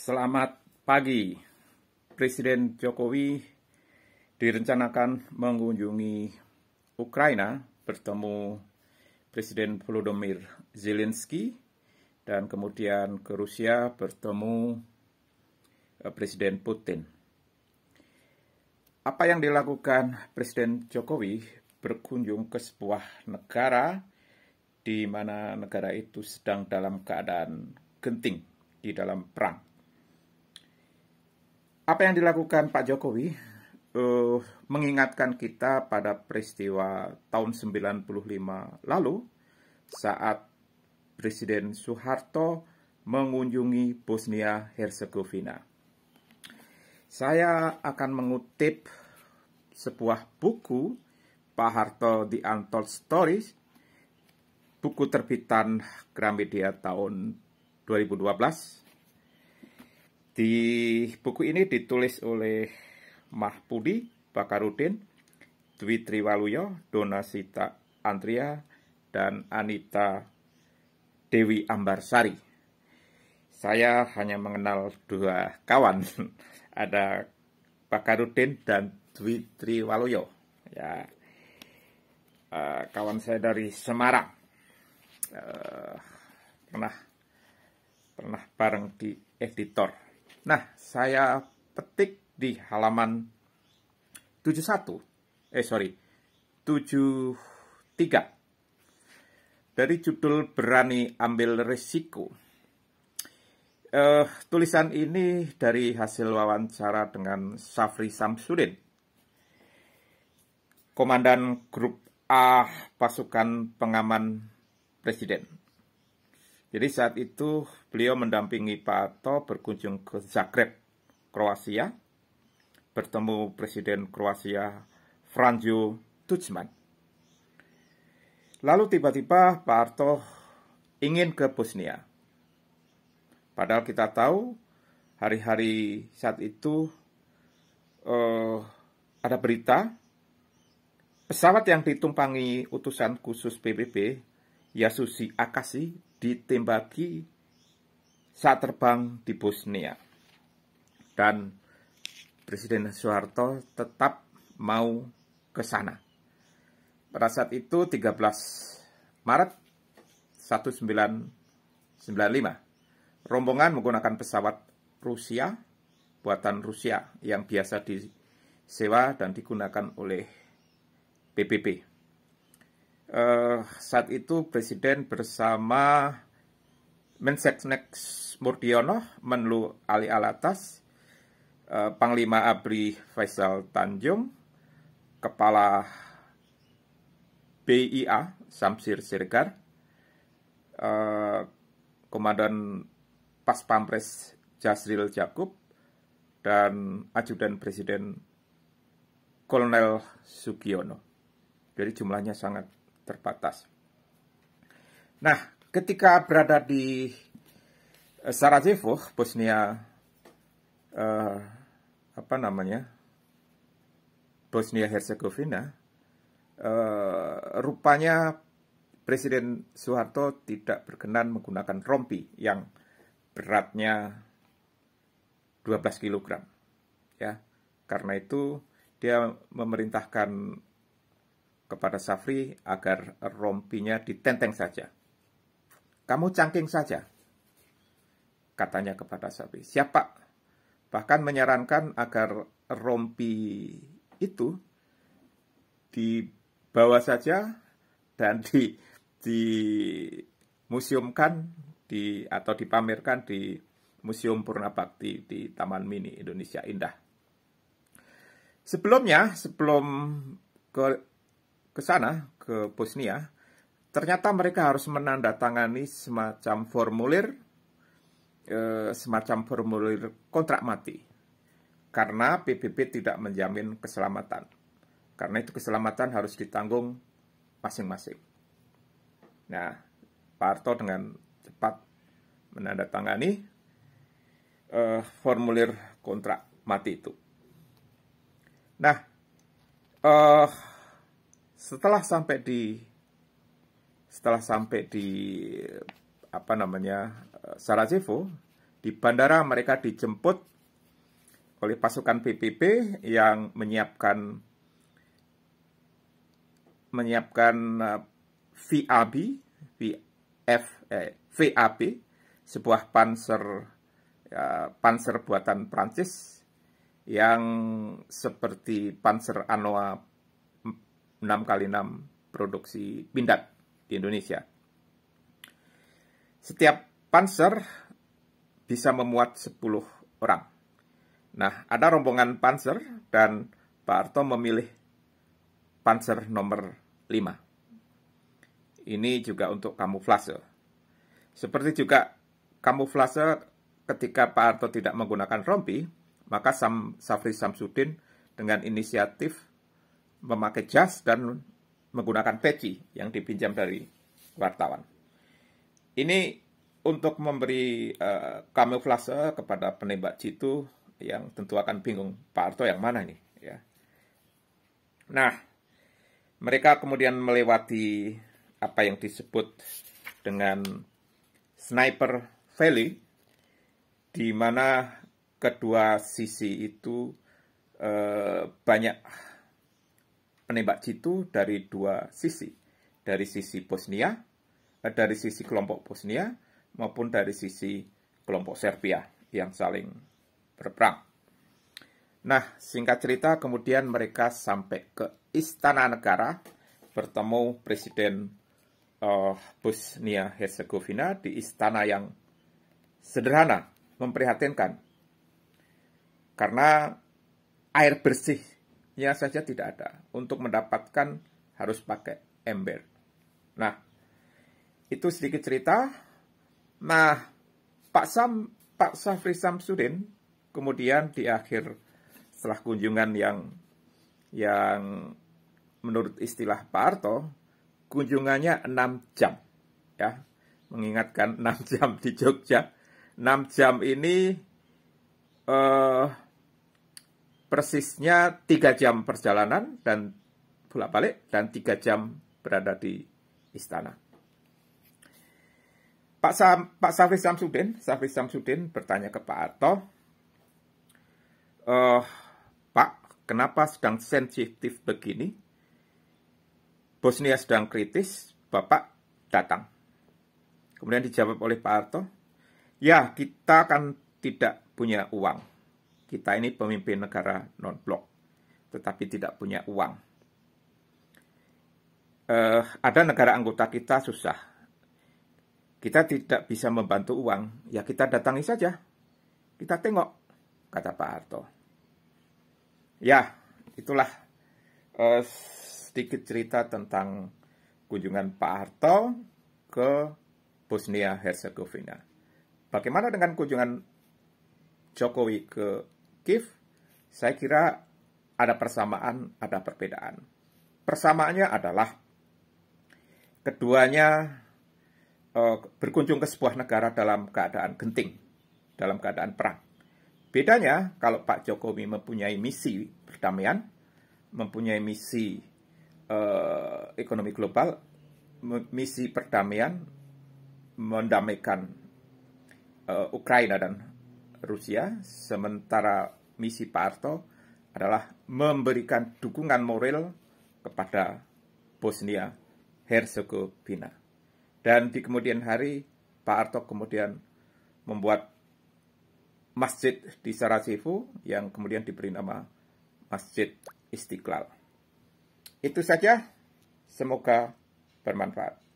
Selamat pagi. Presiden Jokowi direncanakan mengunjungi Ukraina bertemu Presiden Volodymyr Zelensky dan kemudian ke Rusia bertemu eh, Presiden Putin. Apa yang dilakukan Presiden Jokowi berkunjung ke sebuah negara di mana negara itu sedang dalam keadaan genting di dalam perang apa yang dilakukan Pak Jokowi uh, mengingatkan kita pada peristiwa tahun 95 lalu saat Presiden Soeharto mengunjungi Bosnia Herzegovina. Saya akan mengutip sebuah buku Pak Harto The Untold Stories, buku terbitan Gramedia tahun 2012 di buku ini ditulis oleh Mahpudi Bakarudin, Dwi Triwaluyo, Donasita Antria, dan Anita Dewi Ambarsari. Saya hanya mengenal dua kawan, ada Bakarudin dan Dwi Triwaluyo. Ya, uh, kawan saya dari Semarang. Uh, pernah pernah bareng di editor Nah, saya petik di halaman 71. Eh, sorry. 73. Dari judul Berani Ambil Risiko. Uh, tulisan ini dari hasil wawancara dengan Safri Samsudin, Komandan Grup A Pasukan Pengaman Presiden. Jadi saat itu beliau mendampingi Pak Ato berkunjung ke Zagreb, Kroasia, bertemu Presiden Kroasia Franjo Tudjman. Lalu tiba-tiba Pak Arto ingin ke Bosnia. Padahal kita tahu hari-hari saat itu eh, ada berita pesawat yang ditumpangi utusan khusus PBB Yasushi Akashi ditembaki saat terbang di Bosnia. Dan Presiden Soeharto tetap mau ke sana. Pada saat itu 13 Maret 1995, rombongan menggunakan pesawat Rusia, buatan Rusia yang biasa disewa dan digunakan oleh PBB eh, saat itu Presiden bersama Menseknek Murdiono, Menlu Ali Alatas, eh, Panglima Abri Faisal Tanjung, Kepala BIA Samsir Sirgar, eh, Komandan Pas Pampres Jasril Jakub, dan Ajudan Presiden Kolonel Sugiono. Jadi jumlahnya sangat terbatas. Nah, ketika berada di eh, Sarajevo, Bosnia eh, apa namanya? Bosnia Herzegovina, eh, rupanya Presiden Soeharto tidak berkenan menggunakan rompi yang beratnya 12 kg. Ya, karena itu dia memerintahkan kepada Safri agar rompinya ditenteng saja. Kamu cangking saja, katanya kepada Safri. Siapa? Bahkan menyarankan agar rompi itu dibawa saja dan di, di museumkan di atau dipamerkan di Museum Purna di Taman Mini Indonesia Indah. Sebelumnya, sebelum ke ke sana, ke Bosnia, ternyata mereka harus menandatangani semacam formulir, eh, semacam formulir kontrak mati. Karena PBB tidak menjamin keselamatan. Karena itu keselamatan harus ditanggung masing-masing. Nah, Pak Arto dengan cepat menandatangani uh, formulir kontrak mati itu. Nah, uh, setelah sampai di setelah sampai di apa namanya Sarajevo di bandara mereka dijemput oleh pasukan PPP yang menyiapkan menyiapkan VAB VF eh, VAB eh, sebuah panser ya, eh, panzer buatan Prancis yang seperti panser Anoa 6 kali 6 produksi pindad di Indonesia. Setiap panser bisa memuat 10 orang. Nah, ada rombongan panser dan Pak Arto memilih panser nomor 5. Ini juga untuk kamuflase. Seperti juga kamuflase ketika Pak Arto tidak menggunakan rompi, maka Sam, Safri Samsudin dengan inisiatif memakai jas dan menggunakan peci yang dipinjam dari wartawan. Ini untuk memberi uh, kamuflase kepada penembak jitu yang tentu akan bingung Pak Harto yang mana nih ya. Nah, mereka kemudian melewati apa yang disebut dengan Sniper Valley di mana kedua sisi itu uh, banyak penembak jitu dari dua sisi, dari sisi Bosnia, eh, dari sisi kelompok Bosnia maupun dari sisi kelompok Serbia yang saling berperang. Nah, singkat cerita kemudian mereka sampai ke istana negara bertemu presiden uh, Bosnia Herzegovina di istana yang sederhana, memprihatinkan. Karena air bersih nya saja tidak ada. Untuk mendapatkan harus pakai ember. Nah, itu sedikit cerita. Nah, Pak Sam, Pak Safri Samsudin, kemudian di akhir setelah kunjungan yang yang menurut istilah Pak Arto kunjungannya 6 jam. Ya, mengingatkan 6 jam di Jogja. 6 jam ini eh, persisnya tiga jam perjalanan dan bolak-balik dan tiga jam berada di istana. Pak, Sam, Pak Safri Samsudin, Safri Samsudin bertanya ke Pak Arto, "Eh, Pak, kenapa sedang sensitif begini? Bosnia sedang kritis, Bapak datang. Kemudian dijawab oleh Pak Arto, ya kita kan tidak punya uang. Kita ini pemimpin negara non-blok, tetapi tidak punya uang. Uh, ada negara anggota kita susah. Kita tidak bisa membantu uang, ya kita datangi saja. Kita tengok, kata Pak Harto. Ya, itulah uh, sedikit cerita tentang kunjungan Pak Harto ke Bosnia Herzegovina. Bagaimana dengan kunjungan Jokowi ke Kiev, saya kira ada persamaan, ada perbedaan. Persamaannya adalah keduanya eh, berkunjung ke sebuah negara dalam keadaan genting, dalam keadaan perang. Bedanya kalau Pak Jokowi mempunyai misi perdamaian, mempunyai misi eh, ekonomi global, misi perdamaian mendamaikan uh, Ukraina dan Rusia, sementara misi Pak Arto adalah memberikan dukungan moral kepada Bosnia Herzegovina. Dan di kemudian hari, Pak Arto kemudian membuat masjid di Sarajevo yang kemudian diberi nama Masjid Istiqlal. Itu saja, semoga bermanfaat.